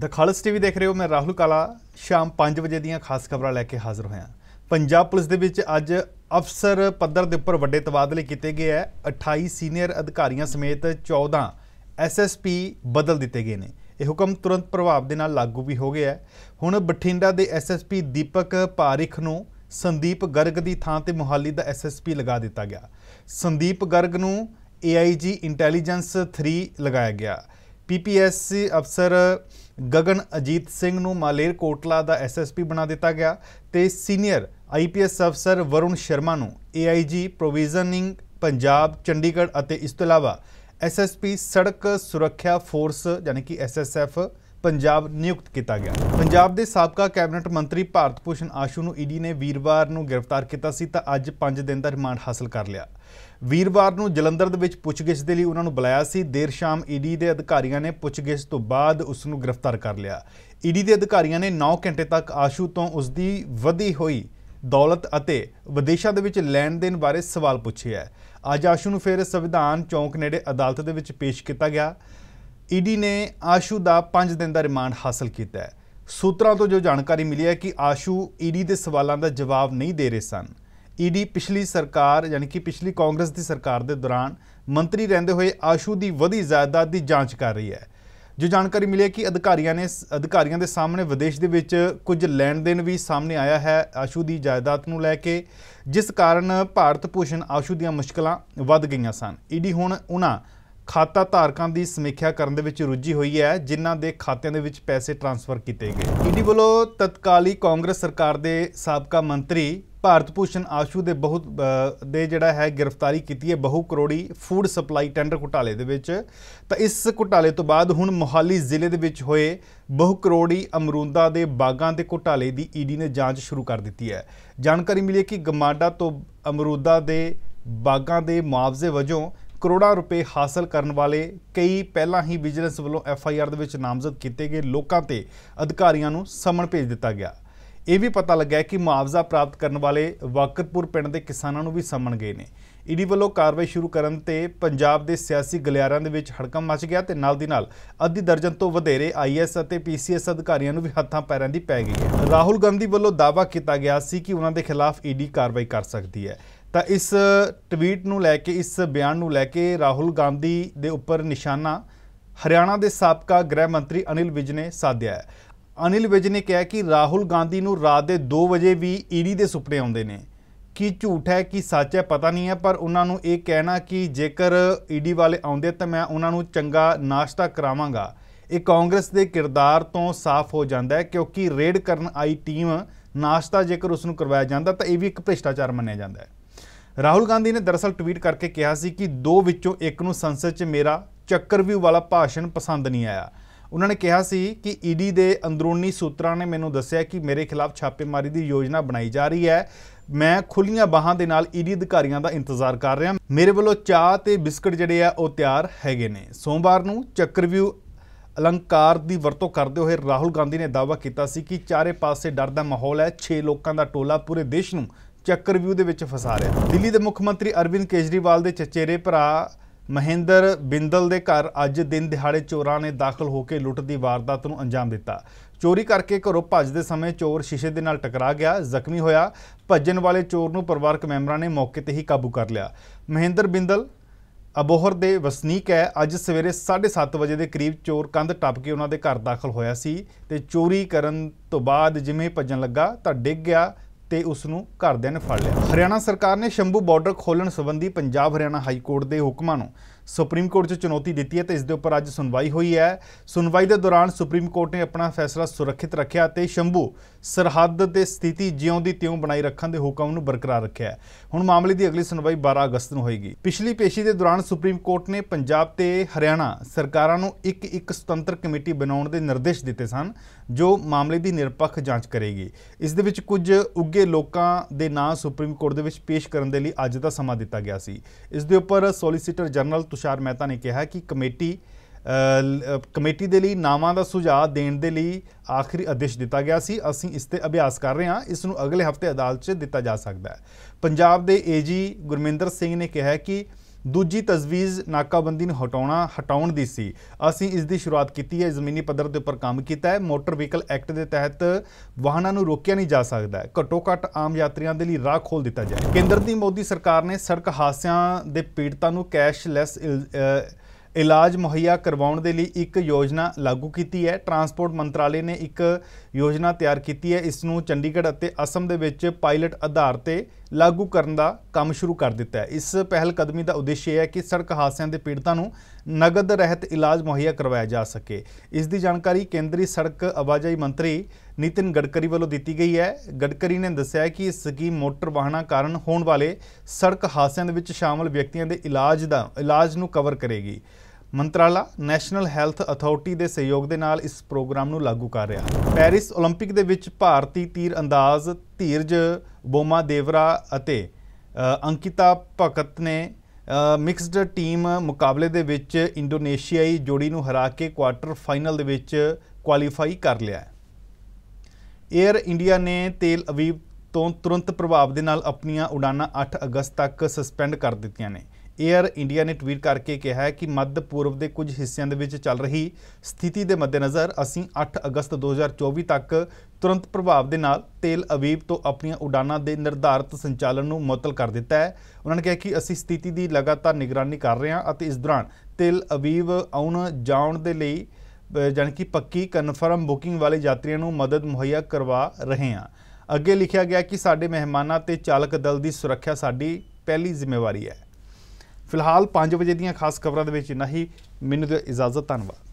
ਦ ਖਾਲਸ TV ਦੇਖ ਰਹੇ ਹੋ ਮੈਂ ਰਾਹੁਲ ਕਾਲਾ ਸ਼ਾਮ 5 ਵਜੇ ਦੀਆਂ ਖਾਸ ਖਬਰਾਂ ਲੈ ਕੇ ਹਾਜ਼ਰ ਹੋਇਆ ਪੰਜਾਬ ਪੁਲਿਸ ਦੇ ਵਿੱਚ ਅੱਜ ਅਫਸਰ ਪੱਧਰ ਦੇ ਉੱਪਰ ਵੱਡੇ ਤਬਾਦਲੇ ਕੀਤੇ ਗਏ ਹੈ 28 ਸੀਨੀਅਰ ਅਧਿਕਾਰੀਆਂ ਸਮੇਤ 14 ਐਸਐਸਪੀ ਬਦਲ ਦਿੱਤੇ ਗਏ ਨੇ ਇਹ ਹੁਕਮ ਤੁਰੰਤ ਪ੍ਰਭਾਵ ਦੇ ਨਾਲ ਲਾਗੂ ਵੀ ਹੋ ਗਿਆ ਹੈ ਹੁਣ ਬਠਿੰਡਾ ਦੇ ਐਸਐਸਪੀ ਦੀਪਕ ਪਾਰਿਖ ਨੂੰ ਸੰਦੀਪ ਗਰਗ ਦੀ ਥਾਂ ਤੇ ਮੁਹਾਲੀ ਦਾ ਐਸਐਸਪੀ ਲਗਾ ਦਿੱਤਾ ਗਿਆ ਸੰਦੀਪ ਗਰਗ ਨੂੰ ਏਆਈਜੀ ਇੰਟੈਲੀਜੈਂਸ 3 ਲਗਾਇਆ ਗਿਆ ਪੀਪੀਐਸਸੀ ਅਫਸਰ ਗਗਨ ਅਜੀਤ ਸਿੰਘ ਨੂੰ ਮਾਲੇਰ ਕੋਟਲਾ ਦਾ ਐਸਐਸਪੀ ਬਣਾ ਦਿੱਤਾ ਗਿਆ ਤੇ ਸੀਨੀਅਰ ਆਈਪੀਐਸ ਅਫਸਰ ਵਰੁਣ ਸ਼ਰਮਾ ਨੂੰ ਏਆਈਜੀ ਪ੍ਰੋਵੀਜ਼ਨਿੰਗ ਪੰਜਾਬ ਚੰਡੀਗੜ੍ਹ ਅਤੇ ਇਸ ਤੋਂ ਇਲਾਵਾ ਐਸਐਸਪੀ ਸੜਕ ਸੁਰੱਖਿਆ ਫੋਰਸ ਯਾਨੀ ਕਿ ਐਸਐਸਐਫ ਪੰਜਾਬ ਨਿਯੁਕਤ ਕੀਤਾ ਗਿਆ ਪੰਜਾਬ ਦੇ ਸਾਬਕਾ ਕੈਬਨਿਟ ਮੰਤਰੀ ਭਾਰਤ ਭੂਸ਼ਣ ਆਸ਼ੂ ਨੂੰ ਈਡੀ ਨੇ ਵੀਰਵਾਰ ਨੂੰ ਗ੍ਰਿਫਤਾਰ ਕੀਤਾ ਸੀ ਤਾਂ ਅੱਜ 5 ਦਿਨ ਦਾ ਰਿਮਾਂਡ ਹਾਸਲ ਕਰ ਲਿਆ ਵੀਰਵਾਰ ਨੂੰ ਜਲੰਧਰ ਦੇ ਵਿੱਚ ਪੁੱਛਗਿੱਛ ਦੇ ਲਈ ਉਹਨਾਂ ਨੂੰ ਬੁਲਾਇਆ ਸੀ ਦੇਰ ਸ਼ਾਮ ਈਡੀ ਦੇ ਅਧਿਕਾਰੀਆਂ ਨੇ ਪੁੱਛਗਿੱਛ ਤੋਂ ਬਾਅਦ ਉਸ ਨੂੰ ਗ੍ਰਿਫਤਾਰ ਕਰ ਲਿਆ ਈਡੀ ਦੇ ਅਧਿਕਾਰੀਆਂ ਨੇ 9 ਘੰਟੇ ਤੱਕ ਆਸ਼ੂ ਤੋਂ ਉਸ ਦੀ ਵਧੀ ਹੋਈ ਦੌਲਤ ਅਤੇ ਵਿਦੇਸ਼ਾਂ ਦੇ ਵਿੱਚ ਲੈਣ ਦੇਣ ਬਾਰੇ ਸਵਾਲ ਪੁੱਛੇ ਅੱਜ ਆਸ਼ੂ ਨੂੰ ਫਿਰ ਸੰਵਿਧਾਨ ਚੌਂਕ ਨੇੜੇ ਅਦਾਲਤ ਦੇ ਵਿੱਚ ਪੇਸ਼ ਕੀਤਾ ਗਿਆ ਈਡੀ ਨੇ ਆਸ਼ੂ ਦਾ 5 ਦਿਨ ਦਾ ਰਿਮਾਂਡ ਹਾਸਲ ਕੀਤਾ ਹੈ ਸੂਤਰਾਂ ਤੋਂ ਜੋ ਜਾਣਕਾਰੀ ਮਿਲੀ ਹੈ ਕਿ ਆਸ਼ੂ ਈਡੀ ਦੇ ਸਵਾਲਾਂ ਦਾ ਜਵਾਬ ਨਹੀਂ ਦੇ ਰਹੇ ਸਨ ਈਡੀ ਪਿਛਲੀ ਸਰਕਾਰ ਯਾਨੀ ਕਿ ਪਿਛਲੀ ਕਾਂਗਰਸ ਦੀ ਸਰਕਾਰ ਦੇ ਦੌਰਾਨ ਮੰਤਰੀ ਰਹਿੰਦੇ ਹੋਏ ਆਸ਼ੂ ਦੀ ਵਧੀ ਜਾਇਦਾਦ ਦੀ ਜਾਂਚ ਕਰ ਰਹੀ ਹੈ ਜੋ ਜਾਣਕਾਰੀ ਮਿਲੀ ਹੈ ਕਿ ਅਧਿਕਾਰੀਆਂ ਨੇ ਅਧਿਕਾਰੀਆਂ ਦੇ ਸਾਹਮਣੇ ਵਿਦੇਸ਼ ਦੇ ਵਿੱਚ ਕੁਝ ਲੈਣ ਦੇਣ ਵੀ ਸਾਹਮਣੇ ਆਇਆ ਹੈ ਆਸ਼ੂ ਦੀ ਜਾਇਦਾਦ ਨੂੰ ਲੈ ਕੇ ਜਿਸ ਕਾਰਨ ਭਾਰਤ ਭੂਸ਼ਣ ਆਸ਼ੂ ਦੀਆਂ ਮੁਸ਼ਕਲਾਂ ਵੱਧ ਗਈਆਂ ਸਨ ਈਡੀ ਹੁਣ ਉਹਨਾਂ ਖਾਤਾ ਧਾਰਕਾਂ ਦੀ ਸਮੀਖਿਆ ਕਰਨ ਦੇ ਵਿੱਚ ਰੁੱਝੀ ਹੋਈ ਹੈ ਜਿਨ੍ਹਾਂ ਦੇ ਖਾਤਿਆਂ ਦੇ ਵਿੱਚ ਪੈਸੇ ਟ੍ਰਾਂਸਫਰ ਕੀਤੇ ਗਏ ਈਡੀ ਵੱਲੋਂ ਤਤਕਾਲੀ ਕਾਂਗਰਸ ਸਰਕਾਰ ਦੇ ਸਾਬਕਾ ਮੰਤਰੀ ਭਾਰਤ ਭੂਸ਼ਣ ਆਸ਼ੂ ਦੇ ਬਹੁਤ ਦੇ ਜਿਹੜਾ ਹੈ ਗ੍ਰਿਫਤਾਰੀ ਕੀਤੀ ਹੈ ਬਹੁ ਕਰੋੜੀ ਫੂਡ ਸਪਲਾਈ ਟੈਂਡਰ ਘੁਟਾਲੇ ਦੇ ਵਿੱਚ ਤਾਂ ਇਸ ਘੁਟਾਲੇ ਤੋਂ ਬਾਅਦ ਹੁਣ ਮੋਹਾਲੀ ਜ਼ਿਲ੍ਹੇ ਦੇ ਵਿੱਚ ਹੋਏ ਬਹੁ ਕਰੋੜੀ ਅਮਰੂਦਾਂ ਦੇ ਬਾਗਾਂ ਦੇ ਘੁਟਾਲੇ ਦੀ ਈਡੀ ਨੇ ਜਾਂਚ ਸ਼ੁਰੂ ਕਰ ਦਿੱਤੀ ਹੈ ਜਾਣਕਾਰੀ ਮਿਲੀ ਹੈ ਕਿ ਗਮਾਡਾ ਤੋਂ ਅਮਰੂਦਾਂ ਦੇ ਬਾਗਾਂ ਦੇ ਮੁਆਵਜ਼ੇ ਵਜੋਂ ਕਰੋੜਾਂ ਰੁਪਏ ਹਾਸਲ ਕਰਨ ਵਾਲੇ ਕਈ ਪਹਿਲਾਂ ਹੀ ਵਿਜੀਲੈਂਸ ਵੱਲੋਂ ਐਫ ਆਈ ਆਰ ਦੇ ਵਿੱਚ ਨਾਮਜ਼ਦ ਕੀਤੇ ਗਏ ਲੋਕਾਂ ਤੇ ਅਧਿਕਾਰੀਆਂ ਨੂੰ ਸਮਨ ਭੇਜ ਦਿੱਤਾ ਗਿਆ ਇਹ ਵੀ ਪਤਾ ਲੱਗਾ ਕਿ ਮੁਆਵਜ਼ਾ ਪ੍ਰਾਪਤ ਕਰਨ ਵਾਲੇ ਵਾਕਰਪੁਰ ਪਿੰਡ ਦੇ ਕਿਸਾਨਾਂ ਨੂੰ ਵੀ ਸਮਨ ਗਏ ਨੇ ਈਡੀ ਵੱਲੋਂ ਕਾਰਵਾਈ ਸ਼ੁਰੂ ਕਰਨ ਤੇ ਪੰਜਾਬ ਦੇ ਸਿਆਸੀ ਗਲਿਆਰਾਂ ਦੇ ਵਿੱਚ ਹੜਕਮ ਮਚ ਗਿਆ ਤੇ ਨਾਲ ਦੀ ਨਾਲ ਅੱਧੀ ਦਰਜਨ ਤੋਂ ਵਧੇਰੇ ਆਈਐਸ ਅਤੇ ਪੀਸੀਐਸ ਅਧਿਕਾਰੀਆਂ ਨੂੰ ਵੀ ਹੱਥਾਂ ਪੈਰਾਂ ਦੀ ਪੈ ਗਈ ਹੈ ਰਾਹੁਲ ਗਾਂਧੀ ਵੱਲੋਂ ਦਾਅਵਾ ਕੀਤਾ ਗਿਆ ਸੀ ਕਿ ਉਹਨਾਂ ਦੇ ਖਿਲਾਫ ਈਡੀ ਕਾਰਵਾਈ ਕਰ ਸਕਦੀ ਹੈ ਤਾਂ ਇਸ ਟਵੀਟ ਨੂੰ ਲੈ ਕੇ ਇਸ ਬਿਆਨ ਨੂੰ ਲੈ ਕੇ ਰਾਹੁਲ ਗਾਂਧੀ ਦੇ ਉੱਪਰ ਨਿਸ਼ਾਨਾ ਹਰਿਆਣਾ ਦੇ ਸਾਬਕਾ ਗ੍ਰਹਿ ਮੰਤਰੀ ਅਨਿਲ ਵਿਜ ਨੇ ਸਾਧਿਆ ਹੈ ਅਨਿਲ ਵਿਜ ਨੇ ਕਿਹਾ ਕਿ ਰਾਹੁਲ ਗਾਂਧੀ ਨੂੰ ਰਾਤ ਦੇ 2 ਵਜੇ ਵੀ ਈਡੀ ਦੇ ਸੁਪਨੇ ਆਉਂਦੇ ਨੇ ਕੀ ਝੂਠ ਹੈ ਕੀ ਸੱਚ ਹੈ ਪਤਾ ਨਹੀਂ ਹੈ ਪਰ ਉਹਨਾਂ ਨੂੰ ਇਹ ਕਹਿਣਾ ਕਿ ਜੇਕਰ ਈਡੀ ਵਾਲੇ ਆਉਂਦੇ ਤਾਂ ਮੈਂ ਉਹਨਾਂ ਨੂੰ ਚੰਗਾ ਨਾਸ਼ਤਾ ਕਰਾਵਾਂਗਾ ਇਹ ਕਾਂਗਰਸ ਦੇ ਕਿਰਦਾਰ ਤੋਂ ਸਾਫ਼ ਹੋ ਜਾਂਦਾ ਹੈ ਕਿਉਂਕਿ ਰੇਡ ਕਰਨ ਆਈ ਟੀਮ ਨਾਸ਼ਤਾ ਜੇਕਰ ਉਸ ਨੂੰ ਕਰਵਾਇਆ ਜਾਂਦਾ ਤਾਂ ਇਹ ਵੀ ਇੱਕ ਭ੍ਰਿਸ਼ਟਾਚਾਰ ਮੰਨਿਆ ਜਾਂਦਾ ਹੈ ਰਾਹੁਲ ਗਾਂਧੀ ਨੇ ਦਰਅਸਲ ਟਵੀਟ ਕਰਕੇ ਕਿਹਾ ਸੀ ਕਿ ਦੋ ਵਿੱਚੋਂ ਇੱਕ ਨੂੰ ਸੰਸਦ 'ਚ ਮੇਰਾ ਚੱਕਰਵਿਊ ਵਾਲਾ ਭਾਸ਼ਣ ਪਸੰਦ ਨਹੀਂ ਆਇਆ ਉਹਨਾਂ ਨੇ ਕਿਹਾ ਸੀ ਕਿ ਈਡੀ ਦੇ ਅੰਦਰੂਨੀ ਸੂਤਰਾਂ ਨੇ ਮੈਨੂੰ ਦੱਸਿਆ ਕਿ ਮੇਰੇ ਖਿਲਾਫ ਛਾਪੇਮਾਰੀ ਦੀ ਯੋਜਨਾ ਬਣਾਈ ਜਾ ਰਹੀ ਹੈ ਮੈਂ ਖੁੱਲੀਆਂ ਬਾਹਾਂ ਦੇ ਨਾਲ ਈਡੀ ਅਧਿਕਾਰੀਆਂ ਦਾ ਇੰਤਜ਼ਾਰ ਕਰ ਰਿਹਾ ਮੇਰੇ ਵੱਲੋਂ ਚਾਹ ਤੇ ਬਿਸਕਟ ਜਿਹੜੇ ਆ ਉਹ ਤਿਆਰ ਹੈਗੇ ਨੇ ਸੋਮਵਾਰ ਨੂੰ ਚੱਕਰਵਿਊ ਅਲੰਕਾਰ ਦੀ ਵਰਤੋਂ ਕਰਦੇ ਹੋਏ ਰਾਹੁਲ ਗਾਂਧੀ ਨੇ ਦਾਅਵਾ ਕੀਤਾ ਸੀ ਕਿ ਚਾਰੇ ਪਾਸੇ ਡਰ ਦਾ ਮਾਹੌਲ ਹੈ 6 ਲੋਕਾਂ ਦਾ ਟੋਲਾ ਪੂਰੇ ਦੇਸ਼ ਨੂੰ ਚੱਕਰਵਿਊ ਦੇ ਵਿੱਚ ਫਸਾ ਰਿਹਾ ਦਿੱਲੀ ਦੇ ਮੁੱਖ ਮੰਤਰੀ ਅਰਵਿੰਦ ਕੇਜਰੀਵਾਲ ਦੇ ਚਚੇਰੇ ਭਰਾ ਮਹਿੰਦਰ ਬਿੰਦਲ ਦੇ ਘਰ ਅੱਜ ਦਿਨ ਦਿਹਾੜੇ ਚੋਰਾਂ ਨੇ ਦਾਖਲ ਹੋ ਕੇ ਲੁੱਟ ਦੀ ਵਾਰਦਾਤ ਨੂੰ ਅੰਜਾਮ ਦਿੱਤਾ ਚੋਰੀ ਕਰਕੇ ਘਰੋਂ ਭੱਜਦੇ ਸਮੇਂ ਚੋਰ ਸ਼ੀਸ਼ੇ ਦੇ ਨਾਲ ਟਕਰਾ ਗਿਆ ਜ਼ਖਮੀ ਹੋਇਆ ਭੱਜਣ ਵਾਲੇ ਚੋਰ ਨੂੰ ਪਰਿਵਾਰਕ ਮੈਂਬਰਾਂ ਨੇ ਮੌਕੇ ਤੇ ਹੀ ਕਾਬੂ ਕਰ ਲਿਆ ਮਹਿੰਦਰ ਬਿੰਦਲ ਅਬੋਹਰ ਦੇ ਵਸਨੀਕ ਹੈ ਅੱਜ ਸਵੇਰੇ 7:30 ਵਜੇ ਦੇ ਕਰੀਬ ਚੋਰ ਕੰਧ ਟੱਪ ਕੇ ਉਹਨਾਂ ਦੇ ਘਰ ਦਾਖਲ ਹੋਇਆ ਸੀ ਤੇ ਚੋਰੀ ਕਰਨ ਤੋਂ ਬਾਅਦ ਜਿਵੇਂ ਭੱਜਣ ਲੱਗਾ ਤਾਂ ਡਿੱਗ ਗਿਆ ਤੇ ਉਸ ਨੂੰ ਘਰਦਿਆਂ ਨੇ ਫੜ ਲਿਆ ਹਰਿਆਣਾ ਸਰਕਾਰ ਨੇ ਸ਼ੰਭੂ ਬਾਰਡਰ ਖੋਲਣ ਸੰਬੰਧੀ ਪੰਜਾਬ ਹਰਿਆਣਾ ਹਾਈ ਕੋਰਟ ਦੇ ਹੁਕਮਾਂ ਨੂੰ ਸੁਪਰੀਮ ਕੋਰਟ 'ਚ ਚੁਣੌਤੀ ਦਿੱਤੀ ਹੈ ਤੇ ਇਸ ਦੇ ਉੱਪਰ ਅੱਜ ਸੁਣਵਾਈ ਹੋਈ ਹੈ ਸੁਣਵਾਈ ਦੇ ਦੌਰਾਨ ਸੁਪਰੀਮ ਕੋਰਟ ਨੇ ਆਪਣਾ ਫੈਸਲਾ ਸੁਰੱਖਿਤ ਰੱਖਿਆ ਤੇ ਸ਼ੰਭੂ ਸਰਹੱਦ ਤੇ ਸਥਿਤੀ ਜਿਉਂ ਦੀ ਤਿਉਂ ਬਣਾਈ ਰੱਖਣ ਦੇ ਹੁਕਮ ਨੂੰ ਬਰਕਰਾਰ ਰੱਖਿਆ ਹੈ ਹੁਣ ਮਾਮਲੇ ਦੀ ਅਗਲੀ ਸੁਣਵਾਈ 12 ਅਗਸਤ ਨੂੰ ਹੋਏਗੀ ਪਿਛਲੀ ਪੇਸ਼ੀ ਦੇ ਦੌਰਾਨ ਸੁਪਰੀਮ ਕੋਰਟ ਨੇ ਪੰਜਾਬ ਤੇ ਹਰਿਆਣਾ ਸਰਕਾਰਾਂ ਨੂੰ ਇੱਕ ਇੱਕ ਸੁਤੰਤਰ ਕਮੇਟੀ ਬਣਾਉਣ ਦੇ ਨਿਰਦੇਸ਼ ਦਿੱਤੇ ਸਨ ਜੋ ਮਾਮਲੇ ਦੀ ਨਿਰਪੱਖ ਜਾਂਚ ਕਰੇਗੀ ਇਸ ਦੇ ਵਿੱਚ ਕੁਝ ਉੱਗੇ ਲੋਕਾਂ ਦੇ ਨਾਂ ਸੁਪਰੀਮ ਕੋਰਟ ਦੇ ਵਿੱਚ ਪੇਸ਼ ਕਰਨ ਦੇ ਲਈ ਅੱਜ ਦਾ ਸਮਾਂ ਦਿੱਤਾ ਗਿਆ ਸੀ ਇਸ ਦੇ ਉੱਪਰ ਸੋਲੀਸਿਟਰ ਜਨਰਲ ਤੁਸ਼ਾਰ ਮਹਿਤਾ ਨੇ ਕਿਹਾ ਕਿ ਕਮੇਟੀ ਕਮੇਟੀ ਦੇ ਲਈ ਨਾਵਾਂ ਦਾ ਸੁਝਾਅ ਦੇਣ ਦੇ ਲਈ ਆਖਰੀ ਅਦੇਸ਼ ਦਿੱਤਾ ਗਿਆ ਸੀ ਅਸੀਂ ਇਸ ਤੇ ਅਭਿਆਸ ਕਰ ਰਹੇ ਹਾਂ ਇਸ ਨੂੰ ਅਗਲੇ ਹਫਤੇ ਅਦਾਲਤ 'ਚ ਦਿੱਤਾ ਜਾ ਸਕਦਾ ਹੈ ਪੰਜਾਬ ਦੇ ਏਜੀ ਗੁਰਮਿੰਦਰ ਸਿੰਘ ਨੇ ਕਿਹਾ ਕਿ ਦੂਜੀ ਤਜਵੀਜ਼ ਨਾਕਾਬੰਦੀ ਨੂੰ ਹਟਾਉਣਾ ਹਟਾਉਣ ਦੀ ਸੀ ਅਸੀਂ ਇਸ ਦੀ ਸ਼ੁਰੂਆਤ ਕੀਤੀ ਹੈ ਜ਼ਮੀਨੀ ਪੱਧਰ ਦੇ ਉੱਪਰ ਕੰਮ ਕੀਤਾ ਹੈ ਮੋਟਰ ਵਹੀਕਲ ਐਕਟ ਦੇ ਤਹਿਤ ਵਾਹਨਾਂ ਨੂੰ ਰੋਕਿਆ ਨਹੀਂ ਜਾ ਸਕਦਾ ਘਟੋ ਘੱਟੋ ਘੱਟ ਆਮ ਯਾਤਰੀਆਂ ਦੇ ਲਈ ਰਾਹ ਖੋਲ ਦਿੱਤਾ ਜਾਏ ਕੇਂਦਰ ਦੀ ਮੋਦੀ ਸਰਕਾਰ ਨੇ ਸੜਕ ਹਾਦਸਿਆਂ ਦੇ ਪੀੜਤਾਂ ਨੂੰ ਕੈਸ਼ਲੈਸ ਇਲਾਜ ਮੁਹੱਈਆ ਕਰਵਾਉਣ ਦੇ ਲਈ ਇੱਕ ਯੋਜਨਾ ਲਾਗੂ ਕੀਤੀ ਹੈ ਟਰਾਂਸਪੋਰਟ ਮੰਤਰਾਲੇ ਨੇ ਇੱਕ ਯੋਜਨਾ ਤਿਆਰ ਕੀਤੀ ਹੈ ਇਸ ਨੂੰ ਚੰਡੀਗੜ੍ਹ ਅਤੇ ਅਸਮ ਦੇ ਵਿੱਚ ਪਾਇਲਟ ਆਧਾਰ ਤੇ ਲਾਗੂ ਕਰਨ ਦਾ ਕੰਮ ਸ਼ੁਰੂ ਕਰ ਦਿੱਤਾ ਹੈ ਇਸ ਪਹਿਲ ਕਦਮੀ ਦਾ ਉਦੇਸ਼ ਇਹ ਹੈ ਕਿ ਸੜਕ ਹਾਦਸਿਆਂ ਦੇ ਪੀੜਤਾਂ ਨੂੰ ਨਗਦ ਰਹਿਤ ਇਲਾਜ ਮੁਹੱਈਆ ਕਰਵਾਇਆ ਜਾ ਸਕੇ ਇਸ ਦੀ ਜਾਣਕਾਰੀ ਕੇਂਦਰੀ ਸੜਕ ਆਵਾਜਾਈ ਮੰਤਰੀ ਨਿਤਿਨ ਗਡਕਰੀ ਵੱਲੋਂ ਦਿੱਤੀ ਗਈ ਹੈ ਗਡਕਰੀ ਨੇ ਦੱਸਿਆ ਕਿ ਇਸ ਸਕੀਮ ਮੋਟਰ ਵਾਹਨਾਂ ਕਾਰਨ ਹੋਣ ਵਾਲੇ ਸੜਕ ਹਾਦਸਿਆਂ ਦੇ ਵਿੱਚ ਸ਼ਾਮਲ ਵਿਅਕਤੀਆਂ ਦੇ ਇਲਾਜ ਦਾ ਇਲਾਜ ਨੂੰ ਕਵਰ ਕਰੇਗੀ ਮੰਤਰਾਲਾ ਨੈਸ਼ਨਲ ਹੈਲਥ ਅਥਾਰਟੀ ਦੇ ਸਹਿਯੋਗ ਦੇ ਨਾਲ ਇਸ ਪ੍ਰੋਗਰਾਮ ਨੂੰ ਲਾਗੂ ਕਰ ਰਿਹਾ ਹੈ ਪੈਰਿਸ 올림픽 ਦੇ ਵਿੱਚ ਭਾਰਤੀ ਤੀਰ ਅੰਦਾਜ਼ ਧੀਰਜ ਬੋਮਾ ਦੇਵਰਾ ਅਤੇ ਅੰਕਿਤਾ ਭਗਤ ਨੇ ਮਿਕਸਡ ਟੀਮ ਮੁਕਾਬਲੇ ਦੇ ਵਿੱਚ ਇੰਡੋਨੇਸ਼ੀਆਈ ਜੋੜੀ ਨੂੰ ਹਰਾ ਕੇ ਕੁਆਟਰ ਫਾਈਨਲ ਦੇ ਵਿੱਚ ਕੁਆਲੀਫਾਈ ਕਰ ਲਿਆ ਹੈ 에ਅਰ ਇੰਡੀਆ ਨੇ ਤੇਲ ਅਵੀਵ ਤੋਂ ਤੁਰੰਤ ਪ੍ਰਭਾਵ ਦੇ ਨਾਲ ਆਪਣੀਆਂ ਉਡਾਨਾਂ 8 ਅਗਸਤ ਤੱਕ ਸਸਪੈਂਡ ਕਰ ਦਿੱਤੀਆਂ ਨੇ ਏਅਰ ਇੰਡੀਆ ਨੇ ਟਵੀਟ ਕਰਕੇ ਕਿਹਾ ਹੈ ਕਿ ਮੱਧ ਪੂਰਬ ਦੇ ਕੁਝ ਹਿੱਸਿਆਂ ਦੇ ਵਿੱਚ ਚੱਲ ਰਹੀ ਸਥਿਤੀ ਦੇ ਮੱਦੇਨਜ਼ਰ ਅਸੀਂ 8 ਅਗਸਤ 2024 ਤੱਕ ਤੁਰੰਤ ਪ੍ਰਭਾਵ ਦੇ ਨਾਲ ਤੇਲ ਅਵੀਬ ਤੋਂ ਆਪਣੀਆਂ ਉਡਾਨਾਂ ਦੇ ਨਿਰਧਾਰਤ ਸੰਚਾਲਨ ਨੂੰ ਮੁਅਤਲ ਕਰ ਦਿੱਤਾ ਹੈ ਉਹਨਾਂ ਨੇ ਕਿਹਾ ਕਿ ਅਸੀਂ ਸਥਿਤੀ ਦੀ ਲਗਾਤਾਰ ਨਿਗਰਾਨੀ ਕਰ ਰਹੇ ਹਾਂ ਅਤੇ ਇਸ ਦੌਰਾਨ ਤੇਲ ਅਵੀਬ ਆਉਣ ਜਾਣ ਦੇ ਲਈ ਜਾਨ ਪੱਕੀ ਕਨਫਰਮ ਬੁਕਿੰਗ ਵਾਲੇ ਯਾਤਰੀਆਂ ਨੂੰ ਮਦਦ ਮੁਹੱਈਆ ਕਰਵਾ ਰਹੇ ਹਾਂ ਅੱਗੇ ਲਿਖਿਆ ਗਿਆ ਕਿ ਸਾਡੇ ਮਹਿਮਾਨਾਂ ਤੇ ਚਾਲਕ ਦਲ ਦੀ ਸੁਰੱਖਿਆ ਸਾਡੀ ਪਹਿਲੀ ਜ਼ਿੰਮੇਵਾਰੀ ਹੈ ਫਿਲਹਾਲ 5 ਵਜੇ ਦੀਆਂ ਖਾਸ ਖਬਰਾਂ ਦੇ ਵਿੱਚ ਨਹੀਂ ਹੀ ਮੈਨੂੰ ਦਿਓ ਇਜਾਜ਼ਤ ਧੰਨਵਾਦ